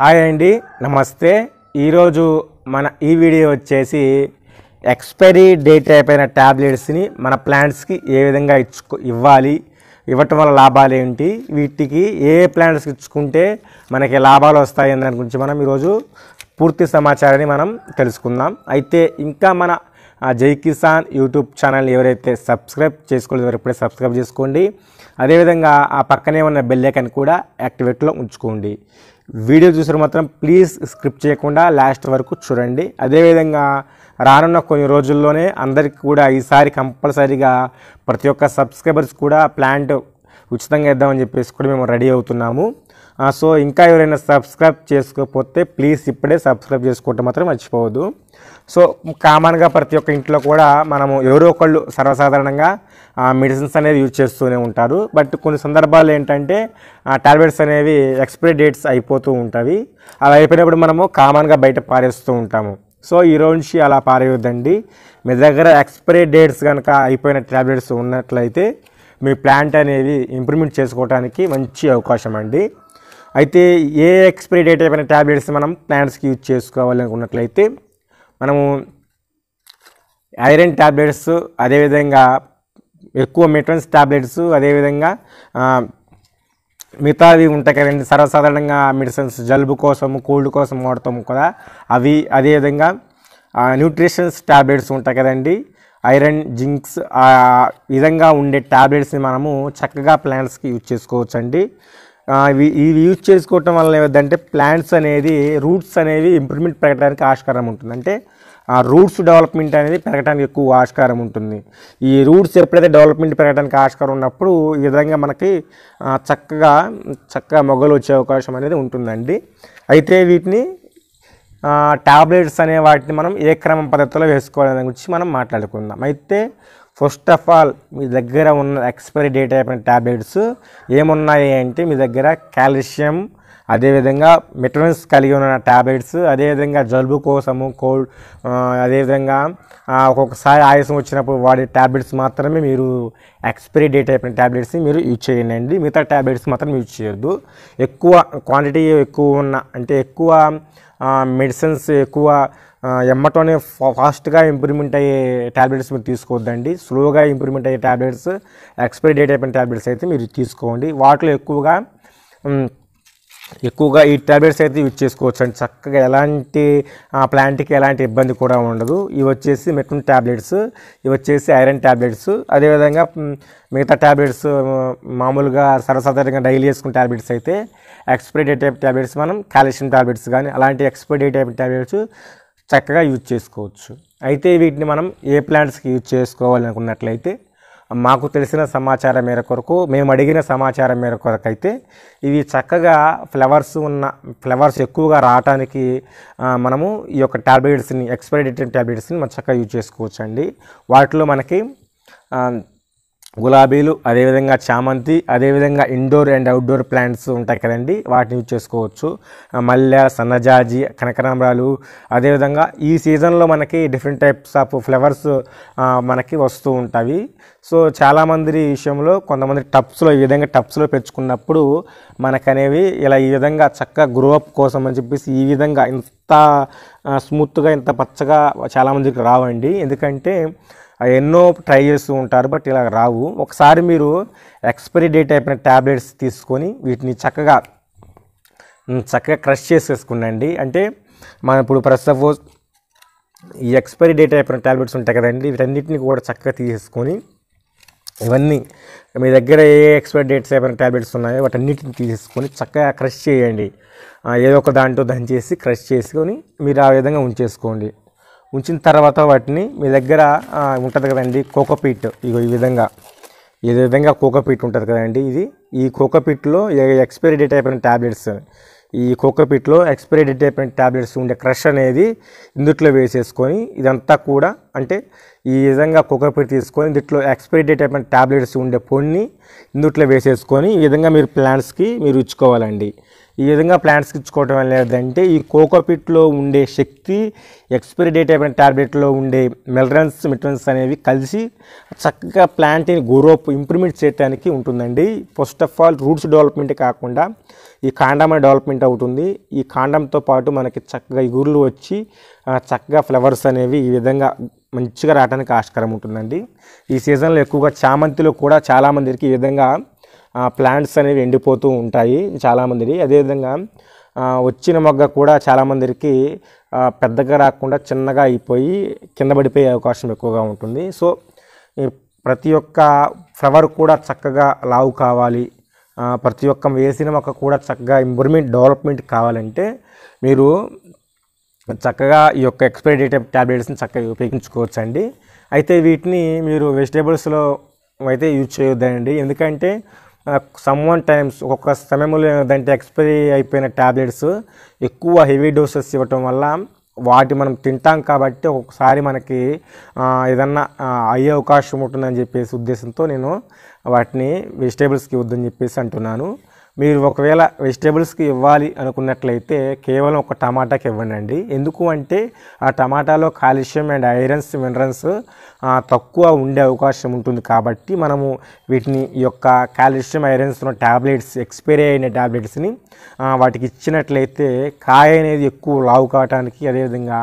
hi అండి నమస్తే ఈరోజు మన ఈ వీడియో వచ్చేసి ఎక్స్పైరీ డేట్ అయిపోయిన ట్యాబ్లెట్స్ని మన ప్లాంట్స్కి ఏ విధంగా ఇచ్చు ఇవ్వాలి ఇవ్వటం వల్ల లాభాలు ఏంటి వీటికి ఏ ప్లాంట్స్కి ఇచ్చుకుంటే మనకి లాభాలు వస్తాయి అనే దాని గురించి మనం ఈరోజు పూర్తి సమాచారాన్ని మనం తెలుసుకుందాం అయితే ఇంకా మన జై కిసాన్ యూట్యూబ్ ఛానల్ ఎవరైతే సబ్స్క్రైబ్ చేసుకోలేదో ఇప్పుడే సబ్స్క్రైబ్ చేసుకోండి అదేవిధంగా ఆ పక్కనే ఉన్న బెల్ కూడా యాక్టివేట్లో ఉంచుకోండి వీడియో చూసారు మాత్రం ప్లీజ్ స్క్రిప్ట్ చేయకుండా లాస్ట్ వరకు చూడండి అదేవిధంగా రానున్న కొన్ని రోజుల్లోనే అందరికీ కూడా ఈసారి కంపల్సరీగా ప్రతి ఒక్క సబ్స్క్రైబర్స్ కూడా ప్లాంట్ ఉచితంగా ఇద్దామని చెప్పేసి కూడా మేము రెడీ అవుతున్నాము సో ఇంకా ఎవరైనా సబ్స్క్రైబ్ చేసుకోకపోతే ప్లీజ్ ఇప్పుడే సబ్స్క్రైబ్ చేసుకోవటం మాత్రం మర్చిపోవద్దు సో కామన్గా ప్రతి ఒక్క ఇంట్లో కూడా మనము ఎవరో ఒకళ్ళు సర్వసాధారణంగా మెడిసిన్స్ అనేది యూజ్ చేస్తూనే ఉంటారు బట్ కొన్ని సందర్భాలు ఏంటంటే టాబ్లెట్స్ అనేవి ఎక్స్పైరీ డేట్స్ అయిపోతూ ఉంటాయి అలా అయిపోయినప్పుడు మనము కామన్గా బయట పారేస్తూ ఉంటాము సో ఈ నుంచి అలా పారేయొద్దండి మీ దగ్గర ఎక్స్పైరీ డేట్స్ కనుక అయిపోయిన ట్యాబ్లెట్స్ ఉన్నట్లయితే మీ ప్లాంట్ అనేది ఇంప్రూవ్మెంట్ చేసుకోవడానికి మంచి అవకాశం అండి అయితే ఏ ఎక్స్పైరీ డేట్ అయిపోయిన ట్యాబ్లెట్స్ మనం ప్లాంట్స్కి యూజ్ చేసుకోవాలి అనుకున్నట్లయితే మనము ఐరన్ ట్యాబ్లెట్స్ అదేవిధంగా ఎక్కువ మెట్రన్స్ ట్యాబ్లెట్స్ అదేవిధంగా మిగతావి ఉంటాయి కదండి సర్వసాధారణంగా మెడిసిన్స్ జలుబు కోసం కోల్డ్ కోసం వాడతాం కదా అవి అదేవిధంగా న్యూట్రిషన్స్ ట్యాబ్లెట్స్ ఉంటాయి కదండి ఐరన్ జింక్స్ విధంగా ఉండే ట్యాబ్లెట్స్ని మనము చక్కగా ప్లాంట్స్కి యూజ్ చేసుకోవచ్చండి ఇవి యూజ్ చేసుకోవటం వల్ల ఏదంటే ప్లాంట్స్ అనేది రూట్స్ అనేవి ఇంప్రూవ్మెంట్ పెరగడానికి ఆస్కారం ఉంటుంది అంటే ఆ రూట్స్ డెవలప్మెంట్ అనేది పెరగడానికి ఎక్కువ ఆస్కారం ఉంటుంది ఈ రూట్స్ ఎప్పుడైతే డెవలప్మెంట్ పెరగడానికి ఆస్కారం ఉన్నప్పుడు ఈ విధంగా మనకి చక్కగా చక్కగా మొగ్గలు వచ్చే అవకాశం అనేది ఉంటుందండి అయితే వీటిని టాబ్లెట్స్ అనే వాటిని మనం ఏ క్రమ పద్ధతిలో వేసుకోవాలనే గురించి మనం మాట్లాడుకుందాం అయితే ఫస్ట్ ఆఫ్ ఆల్ మీ దగ్గర ఉన్న ఎక్స్పైరీ డేట్ అయిపోయిన ట్యాబ్లెట్స్ ఏమున్నాయి అంటే మీ దగ్గర కాల్షియం అదేవిధంగా మెటరన్స్ కలిగి ఉన్న ట్యాబ్లెట్స్ అదేవిధంగా జలుబు కోసము కోల్డ్ అదేవిధంగా ఒక్కొక్కసారి ఆయాసం వచ్చినప్పుడు వాడే ట్యాబ్లెట్స్ మాత్రమే మీరు ఎక్స్పైరీ డేట్ అయిపోయిన ట్యాబ్లెట్స్ మీరు యూజ్ చేయండి మిగతా ట్యాబ్లెట్స్ మాత్రం యూజ్ చేయొద్దు ఎక్కువ క్వాంటిటీ ఎక్కువ ఉన్న అంటే ఎక్కువ మెడిసిన్స్ ఎక్కువ ఎమ్మటోనే ఫాస్ట్గా ఇంప్రూవ్మెంట్ అయ్యే ట్యాబ్లెట్స్ మీరు తీసుకోవద్దండి స్లోగా ఇంప్రూవ్మెంట్ అయ్యే ట్యాబ్లెట్స్ ఎక్స్పైరీ డేట్ అయిపోయిన ట్యాబ్లెట్స్ అయితే మీరు తీసుకోండి వాటిలో ఎక్కువగా ఎక్కువగా ఈ ట్యాబ్లెట్స్ అయితే యూజ్ చేసుకోవచ్చు అండి చక్కగా ఎలాంటి ప్లాంట్కి ఎలాంటి ఇబ్బంది కూడా ఉండదు ఇవి వచ్చేసి మెట్టిన ట్యాబ్లెట్స్ ఇవి వచ్చేసి ఐరన్ ట్యాబ్లెట్స్ అదేవిధంగా మిగతా ట్యాబ్లెట్స్ మామూలుగా సరసతరంగా డైలీ వేసుకున్న ట్యాబ్లెట్స్ అయితే ఎక్స్పైరీ డేట్ టైప్ ట్యాబ్లెట్స్ మనం కాల్షియం ట్యాబ్లెట్స్ కానీ అలాంటి ఎక్స్పైరీ డేట్ టైప్ ట్యాబ్లెట్స్ చక్కగా యూజ్ చేసుకోవచ్చు అయితే వీటిని మనం ఏ ప్లాంట్స్కి యూజ్ చేసుకోవాలనుకున్నట్లయితే మాకు తెలిసిన సమాచారం మేర కొరకు మేము అడిగిన సమాచారం మేర కొరకు అయితే ఇవి చక్కగా ఫ్లవర్స్ ఉన్న ఫ్లవర్స్ ఎక్కువగా రావటానికి మనము ఈ యొక్క ట్యాబ్లెట్స్ని ఎక్స్పైరీ డేటెడ్ ట్యాబ్లెట్స్ని మనం చక్కగా యూజ్ చేసుకోవచ్చు అండి వాటిలో మనకి గులాబీలు అదేవిధంగా చామంతి అదేవిధంగా ఇండోర్ అండ్ అవుట్డోర్ ప్లాంట్స్ ఉంటాయి కదండి వాటిని యూజ్ చేసుకోవచ్చు మల్లె సన్నజాజి కనకరామరాలు అదేవిధంగా ఈ సీజన్లో మనకి డిఫరెంట్ టైప్స్ ఆఫ్ ఫ్లవర్స్ మనకి వస్తూ ఉంటాయి సో చాలామంది విషయంలో కొంతమంది టప్స్లో ఈ విధంగా టప్స్లో పెంచుకున్నప్పుడు మనకనేవి ఇలా ఈ విధంగా చక్కగా గ్రో అప్ కోసం అని చెప్పేసి ఈ విధంగా ఇంత స్మూత్గా ఇంత పచ్చగా చాలామందికి రావండి ఎందుకంటే ఎన్నో ట్రై చేస్తూ ఉంటారు బట్ ఇలా రావు ఒకసారి మీరు ఎక్స్పైరీ డేట్ అయిపోయిన ట్యాబ్లెట్స్ తీసుకొని వీటిని చక్కగా చక్కగా క్రష్ చేసేసుకుండండి అంటే మనం ఇప్పుడు ప్రస్ సపోజ్ ఈ ఎక్స్పైరీ డేట్ అయిపోయిన ట్యాబ్లెట్స్ ఉంటాయి కదండి వీటన్నిటిని కూడా చక్కగా తీసేసుకొని ఇవన్నీ మీ దగ్గర ఏ ఎక్స్పైరీ డేట్స్ అయిపోయిన ట్యాబ్లెట్స్ ఉన్నాయో వాటన్నిటిని తీసుకొని చక్కగా క్రష్ చేయండి ఏదో ఒక దాంట్లో దంచేసి క్రష్ చేసుకొని మీరు ఆ విధంగా ఉంచేసుకోండి ఉంచిన తర్వాత వాటిని మీ దగ్గర ఉంటుంది కదండి కోకోపీట్ ఇగో ఈ విధంగా ఈ విధంగా కోకోపీట్ ఉంటుంది కదండి ఇది ఈ కోకోపీట్లో ఎక్స్పైరీ డేట్ అయిపోయిన ట్యాబ్లెట్స్ ఈ కోకోపీట్లో ఎక్స్పైరీ డేట్ అయిపోయిన ట్యాబ్లెట్స్ ఉండే క్రష్ అనేది ఇందుట్లో వేసేసుకొని ఇదంతా కూడా అంటే ఈ విధంగా కోకోపీట్ తీసుకొని ఇందుట్లో ఎక్స్పైరీ డేట్ అయిపోయిన ట్యాబ్లెట్స్ ఉండే పొడిని ఇందుట్లో వేసేసుకొని ఈ విధంగా మీరు ప్లాంట్స్కి మీరు ఇచ్చుకోవాలండి ఈ విధంగా ప్లాంట్స్ ఇచ్చుకోవటం వల్ల ఏంటంటే ఈ కోకోపిట్లో ఉండే శక్తి ఎక్స్పైరీ డేట్ అయిపోయిన ట్యాబ్లెట్లో ఉండే మెలరన్స్ మిటరల్స్ అనేవి కలిసి చక్కగా ప్లాంట్ని గ్రోప్ ఇంప్రూవ్మెంట్ చేయడానికి ఉంటుందండి first of all roots development కాకుండా ఈ కాండం డెవలప్మెంట్ అవుతుంది ఈ కాండంతో పాటు మనకి చక్కగా ఇగుర్లు వచ్చి చక్కగా ఫ్లవర్స్ అనేవి ఈ విధంగా మంచిగా రావడానికి ఆస్కారం ఉంటుందండి ఈ సీజన్లో ఎక్కువగా చామంతిలో కూడా చాలామందికి ఈ విధంగా ప్లాంట్స్ అనేవి ఎండిపోతూ ఉంటాయి చాలామందిది అదేవిధంగా వచ్చిన మొగ్గ కూడా చాలామందికి పెద్దగా రాకుండా చిన్నగా అయిపోయి కింద పడిపోయే అవకాశం ఎక్కువగా ఉంటుంది సో ప్రతి ఒక్క ఫ్లవర్ కూడా చక్కగా లావు కావాలి ప్రతి ఒక్క వేసిన మొక్క కూడా చక్కగా ఇంప్రూవ్మెంట్ డెవలప్మెంట్ కావాలంటే మీరు చక్కగా ఈ యొక్క ఎక్స్పైరీ డేట్ ట్యాబ్లెట్స్ని చక్కగా ఉపయోగించుకోవచ్చు అండి అయితే వీటిని మీరు వెజిటేబుల్స్లో అయితే యూజ్ చేయొద్దండి ఎందుకంటే సమ్ వన్ టైమ్స్ ఒక్కొక్క సమయంలో ఏదంటే ఎక్స్పైరీ అయిపోయిన ట్యాబ్లెట్స్ ఎక్కువ హెవీ డోసెస్ ఇవ్వటం వల్ల వాటి మనం తింటాం కాబట్టి ఒక్కొక్కసారి మనకి ఏదన్నా అయ్యే అవకాశం ఉంటుందని చెప్పేసి ఉద్దేశంతో నేను వాటిని వెజిటేబుల్స్కి వద్దని చెప్పేసి అంటున్నాను మీరు ఒకవేళ వెజిటేబుల్స్కి ఇవ్వాలి అనుకున్నట్లయితే కేవలం ఒక టమాటాకి ఇవ్వండి అండి ఎందుకు అంటే ఆ టమాటాలో కాల్షియం అండ్ ఐరన్స్ మినరల్స్ తక్కువ ఉండే అవకాశం ఉంటుంది కాబట్టి మనము వీటిని ఈ యొక్క కాల్షియం ఐరన్స్ ఉన్న ట్యాబ్లెట్స్ ఎక్స్పైరీ అయిన ట్యాబ్లెట్స్ని వాటికి ఇచ్చినట్లయితే కాయ అనేది ఎక్కువ లావు కావటానికి అదేవిధంగా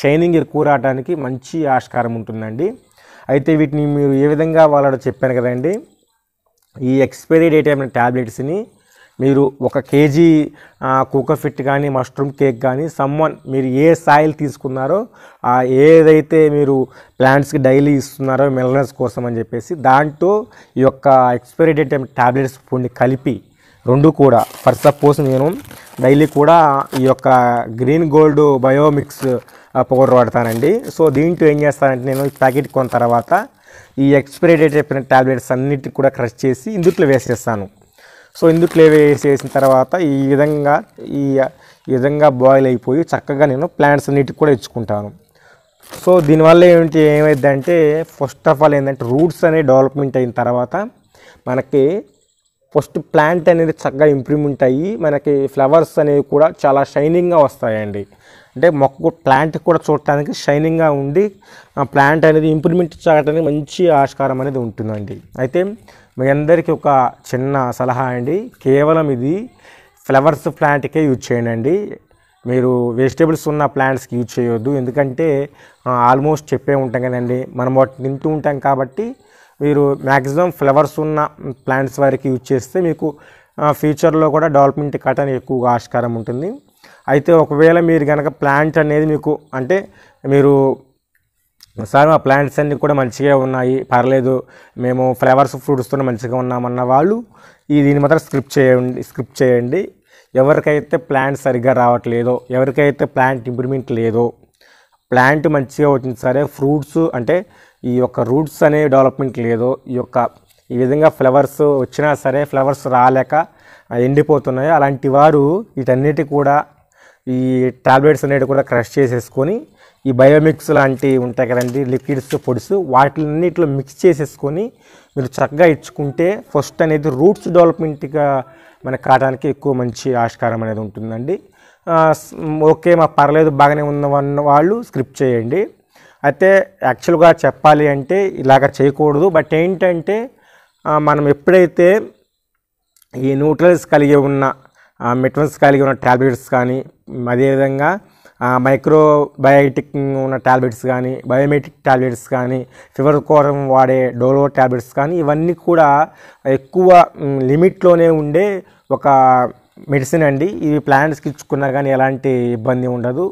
షైనింగ్ ఎక్కువ రావడానికి మంచి ఆస్కారం ఉంటుందండి అయితే వీటిని మీరు ఏ విధంగా వాళ్ళు చెప్పాను కదండి ఈ ఎక్స్పైరీ డేట్ అయిన ట్యాబ్లెట్స్ని మీరు ఒక కేజీ కోకోఫిట్ కానీ మష్రూమ్ కేక్ కానీ సమ్వన్ మీరు ఏ సాయిల్ తీసుకున్నారో ఆ ఏదైతే మీరు ప్లాంట్స్కి డైలీ ఇస్తున్నారో మిలనర్స్ కోసం అని చెప్పేసి దాంట్లో ఈ యొక్క ఎక్స్పైరీ డేట్ ట్యాబ్లెట్స్ కొన్ని కలిపి రెండు కూడా ఫర్ సపోజ్ నేను డైలీ కూడా ఈ యొక్క గ్రీన్ గోల్డ్ బయోమిక్స్ పౌడర్ వాడతానండి సో దీంట్లో ఏం చేస్తానంటే నేను ప్యాకెట్ కొన్న తర్వాత ఈ ఎక్స్పైరీ డేట్ చెప్పిన ట్యాబ్లెట్స్ అన్నిటి కూడా క్రష్ చేసి ఇందుట్లో వేసేస్తాను సో ఇందుకు లేవే వేసేసిన తర్వాత ఈ విధంగా ఈ విధంగా బాయిల్ అయిపోయి చక్కగా నేను ప్లాంట్స్ అన్నిటికి కూడా ఇచ్చుకుంటాను సో దీనివల్ల ఏమిటి ఏమైందంటే ఫస్ట్ ఆఫ్ ఆల్ ఏంటంటే రూట్స్ అనేవి డెవలప్మెంట్ అయిన తర్వాత మనకి ఫస్ట్ ప్లాంట్ అనేది చక్కగా ఇంప్రూవ్మెంట్ అయ్యి మనకి ఫ్లవర్స్ అనేవి కూడా చాలా షైనింగ్గా వస్తాయండి అంటే మొక్క ప్లాంట్ కూడా చూడటానికి షైనింగ్గా ఉండి ప్లాంట్ అనేది ఇంప్రూవ్మెంట్ చేయడానికి మంచి ఆస్కారం అనేది ఉంటుందండి అయితే మీ అందరికీ ఒక చిన్న సలహా అండి కేవలం ఇది ఫ్లవర్స్ ప్లాంట్కే యూజ్ చేయండి మీరు వెజిటేబుల్స్ ఉన్న ప్లాంట్స్కి యూజ్ చేయొద్దు ఎందుకంటే ఆల్మోస్ట్ చెప్పే ఉంటాం కదండి మనం వాటిని తింటూ ఉంటాం కాబట్టి మీరు మ్యాక్సిమం ఫ్లవర్స్ ఉన్న ప్లాంట్స్ వరకు యూజ్ చేస్తే మీకు ఫ్యూచర్లో కూడా డెవలప్మెంట్ కట్టని ఎక్కువగా ఆస్కారం ఉంటుంది అయితే ఒకవేళ మీరు కనుక ప్లాంట్ అనేది మీకు అంటే మీరు సార్ మా ప్లాంట్స్ అన్నీ కూడా మంచిగా ఉన్నాయి పర్లేదు మేము ఫ్లేవర్స్ ఫ్రూట్స్తో మంచిగా ఉన్నామన్న వాళ్ళు ఈ దీని మాత్రం స్క్రిప్ట్ చేయండి స్క్రిప్ట్ చేయండి ఎవరికైతే ప్లాంట్ సరిగ్గా రావట్లేదో ఎవరికైతే ప్లాంట్ ఇంప్రూవ్మెంట్ లేదో ప్లాంట్ మంచిగా వచ్చింది సరే ఫ్రూట్స్ అంటే ఈ యొక్క రూట్స్ అనే డెవలప్మెంట్ లేదో ఈ యొక్క ఈ విధంగా ఫ్లవర్స్ వచ్చినా సరే ఫ్లవర్స్ రాలేక ఎండిపోతున్నాయి అలాంటి వారు వీటన్నిటి కూడా ఈ టాబ్లెట్స్ అనేటివి కూడా క్రష్ చేసేసుకొని ఈ బయోమిక్స్ లాంటివి ఉంటాయి కదండి లిక్విడ్స్ పొడిస్ వాటిలన్నిటిలో మిక్స్ చేసేసుకొని మీరు చక్కగా ఇచ్చుకుంటే ఫస్ట్ అనేది రూట్స్ డెవలప్మెంట్గా మనకు కావడానికి ఎక్కువ మంచి ఆస్కారం అనేది ఉంటుందండి ఓకే మా పర్లేదు బాగానే ఉన్న వాళ్ళు స్క్రిప్ట్ చేయండి అయితే యాక్చువల్గా చెప్పాలి అంటే ఇలాగ చేయకూడదు బట్ ఏంటంటే మనం ఎప్పుడైతే ఈ న్యూట్రల్స్ కలిగి ఉన్న మెటల్స్ కలిగి ఉన్న ట్యాబ్లెట్స్ కానీ అదేవిధంగా మైక్రోబయాటిక్ ఉన్న ట్యాబ్లెట్స్ కానీ బయోమెటిక్ ట్యాబ్లెట్స్ కానీ ఫీవర్ కోసం వాడే డోలో ట్యాబ్లెట్స్ కానీ ఇవన్నీ కూడా ఎక్కువ లిమిట్లోనే ఉండే ఒక మెడిసిన్ అండి ఇవి ప్లాంట్స్కి ఇచ్చుకున్నా కానీ ఎలాంటి ఇబ్బంది ఉండదు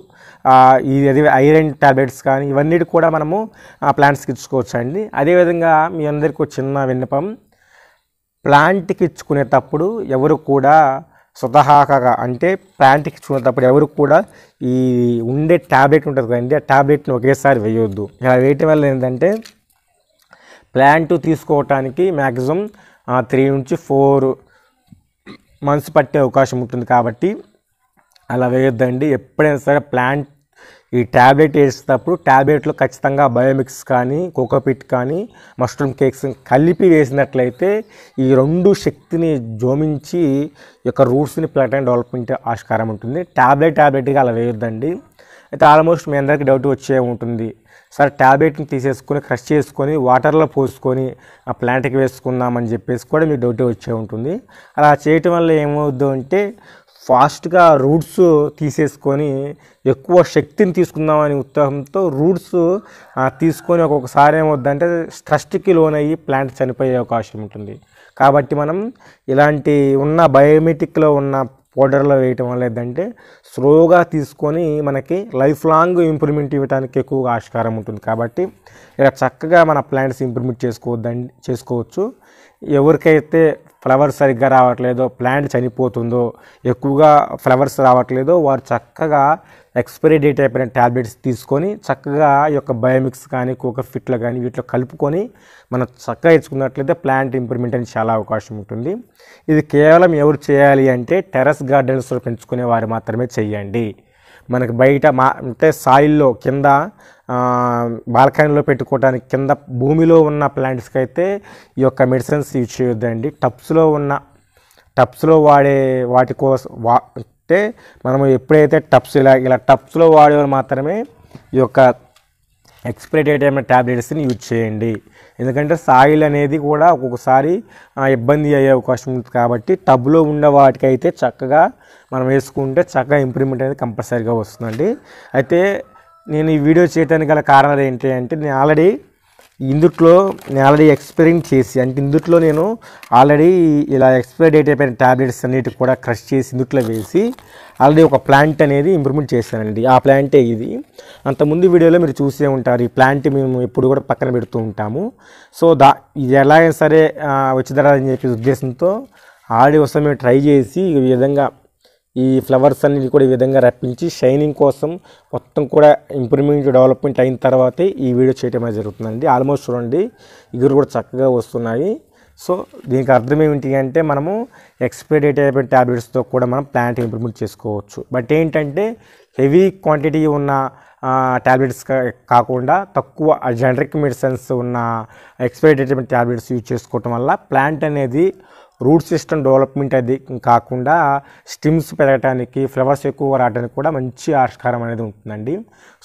ఇది అది ఐరన్ ట్యాబ్లెట్స్ కానీ ఇవన్నీ కూడా మనము ప్లాంట్స్కి ఇచ్చుకోవచ్చు అండి అదేవిధంగా మీ అందరికీ చిన్న విన్నపం ప్లాంట్కి ఇచ్చుకునేటప్పుడు ఎవరు కూడా స్వతహాగా అంటే ప్లాంట్కి చూసినప్పుడు ఎవరు కూడా ఈ ఉండే ట్యాబ్లెట్ ఉంటుంది కదండి ఆ ట్యాబ్లెట్ని ఒకేసారి వేయొద్దు ఇలా వేయటం వల్ల ఏంటంటే ప్లాంట్ తీసుకోవటానికి మ్యాక్సిమం త్రీ నుంచి ఫోర్ మంత్స్ పట్టే అవకాశం ఉంటుంది కాబట్టి అలా వేయొద్దండి ఎప్పుడైనా సరే ప్లాంట్ ఈ ట్యాబ్లెట్ వేసేటప్పుడు ట్యాబ్లెట్లో ఖచ్చితంగా బయోమిక్స్ కానీ కోకోపిట్ కానీ మష్రూమ్ కేక్స్ కలిపి వేసినట్లయితే ఈ రెండు శక్తిని జోమించి యొక్క రూట్స్ని ప్లాట్ అండ్ డెవలప్మెంట్ ఆస్కారం ఉంటుంది ట్యాబ్లెట్ ట్యాబ్లెట్గా అలా వేయొద్దండి అయితే ఆల్మోస్ట్ మీ అందరికీ డౌట్ వచ్చే ఉంటుంది సార్ ట్యాబ్లెట్ని తీసేసుకొని క్రష్ చేసుకొని వాటర్లో పోసుకొని ఆ ప్లాంట్కి వేసుకుందామని చెప్పేసి కూడా మీకు డౌట్ వచ్చే ఉంటుంది అలా చేయటం వల్ల ఏమవుద్దు అంటే ఫాస్ట్గా రూట్స్ తీసేసుకొని ఎక్కువ శక్తిని తీసుకుందామని ఉత్సాహంతో రూట్స్ తీసుకొని ఒక్కొక్కసారి ఏమవుద్దంటే స్ట్రస్ట్కి లోనయ్యి ప్లాంట్ చనిపోయే అవకాశం ఉంటుంది కాబట్టి మనం ఇలాంటి ఉన్న బయోమెటిక్లో ఉన్న పౌడర్లో వేయటం వల్ల ఏంటంటే స్లోగా తీసుకొని మనకి లైఫ్ లాంగ్ ఇంప్రూవ్మెంట్ ఇవ్వడానికి ఎక్కువగా ఆస్కారం ఉంటుంది కాబట్టి ఇలా చక్కగా మన ప్లాంట్స్ ఇంప్రూవ్మెంట్ చేసుకోవద్దండి చేసుకోవచ్చు ఎవరికైతే ఫ్లవర్స్ సరిగ్గా రావట్లేదో ప్లాంట్ చనిపోతుందో ఎక్కువగా ఫ్లవర్స్ రావట్లేదో వారు చక్కగా ఎక్స్పైరీ డేట్ అయిపోయిన ట్యాబ్లెట్స్ తీసుకొని చక్కగా ఈ యొక్క బయోమిక్స్ కానీ కోక ఫిట్లు కానీ వీటిలో కలుపుకొని మనం చక్కగా ఇచ్చుకున్నట్లయితే ప్లాంట్ ఇంప్రూవ్మెంట్ అని చాలా అవకాశం ఉంటుంది ఇది కేవలం ఎవరు చేయాలి అంటే టెరస్ గార్డెన్స్లో పెంచుకునే వారు మాత్రమే చేయండి మనకి బయట మా అంటే సాయిల్లో కింద బాల్కనీలో పెట్టుకోవడానికి కింద భూమిలో ఉన్న ప్లాంట్స్కి అయితే ఈ యొక్క మెడిసిన్స్ యూజ్ చేయొద్దండి టప్స్లో ఉన్న టప్స్లో వాడే వాటి కోసం వా అంటే మనము ఎప్పుడైతే టప్స్ ఇలా ఇలా టప్స్లో వాడేవాళ్ళు మాత్రమే ఈ యొక్క ఎక్స్పైరీ డేట్ అయిన ట్యాబ్లెట్స్ని యూజ్ చేయండి ఎందుకంటే సాయిల్ అనేది కూడా ఒక్కొక్కసారి ఇబ్బంది అయ్యే అవకాశం ఉంది కాబట్టి టబ్లో ఉన్న వాటికైతే చక్కగా మనం వేసుకుంటే చక్కగా ఇంప్రూవ్మెంట్ అనేది కంపల్సరీగా వస్తుందండి అయితే నేను ఈ వీడియో చేయడానికి గల కారణాలు ఏంటి అంటే నేను ఆల్రెడీ ఇందుట్లో నేను ఆల్రెడీ ఎక్స్పైరింగ్ చేసి అంటే ఇందుట్లో నేను ఆల్రెడీ ఇలా ఎక్స్పైర్ డేట్ అయిపోయిన ట్యాబ్లెట్స్ అన్నిటికి కూడా క్రష్ చేసి ఇందుట్లో వేసి ఆల్రెడీ ఒక ప్లాంట్ అనేది ఇంప్రూవ్మెంట్ చేశానండి ఆ ప్లాంటే ఇది అంతకుముందు వీడియోలో మీరు చూసే ఉంటారు ఈ ప్లాంట్ మేము ఎప్పుడు కూడా పక్కన పెడుతూ ఉంటాము సో దా ఇది ఎలాగైనా సరే వచ్చేదరా అని చెప్పి ఉద్దేశంతో ఆడి కోసం మేము ట్రై చేసి ఈ విధంగా ఈ ఫ్లవర్స్ అన్ని కూడా ఈ విధంగా రప్పించి షైనింగ్ కోసం మొత్తం కూడా ఇంప్రూవ్మెంట్ డెవలప్మెంట్ అయిన తర్వాతే ఈ వీడియో చేయటం అనేది జరుగుతుందండి ఆల్మోస్ట్ చూడండి ఇగురు కూడా చక్కగా వస్తున్నాయి సో దీనికి అర్థం ఏమిటి అంటే మనము ఎక్స్పైరీ డేట్ అయిపోయిన ట్యాబ్లెట్స్తో కూడా మనం ప్లాంట్ ఇంప్రూవ్మెంట్ చేసుకోవచ్చు బట్ ఏంటంటే హెవీ క్వాంటిటీ ఉన్న ట్యాబ్లెట్స్ కాకుండా తక్కువ జనరిక్ మెడిసిన్స్ ఉన్న ఎక్స్పైరీ డేట్ అయిపోయిన ట్యాబ్లెట్స్ యూజ్ చేసుకోవటం వల్ల ప్లాంట్ అనేది రూట్ సిస్టమ్ డెవలప్మెంట్ అది కాకుండా స్టిమ్స్ పెరగడానికి ఫ్లవర్స్ ఎక్కువ రావడానికి కూడా మంచి ఆస్కారం అనేది ఉంటుందండి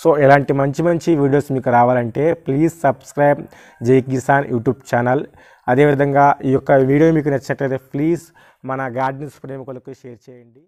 సో ఇలాంటి మంచి మంచి వీడియోస్ మీకు రావాలంటే ప్లీజ్ సబ్స్క్రైబ్ జై కిసాన్ యూట్యూబ్ ఛానల్ అదేవిధంగా ఈ యొక్క వీడియో మీకు నచ్చినట్లయితే ప్లీజ్ మన గార్డెన్స్ ప్రేమికులకు షేర్ చేయండి